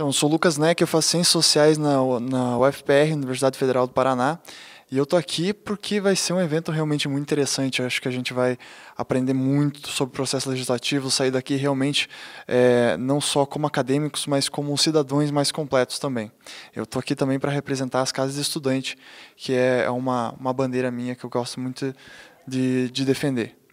Então, sou Lucas Neck, eu faço Ciências Sociais na, na UFPR, Universidade Federal do Paraná. E eu tô aqui porque vai ser um evento realmente muito interessante. Eu acho que a gente vai aprender muito sobre o processo legislativo, sair daqui realmente é, não só como acadêmicos, mas como cidadãos mais completos também. Eu tô aqui também para representar as casas de estudante, que é uma, uma bandeira minha que eu gosto muito de, de defender.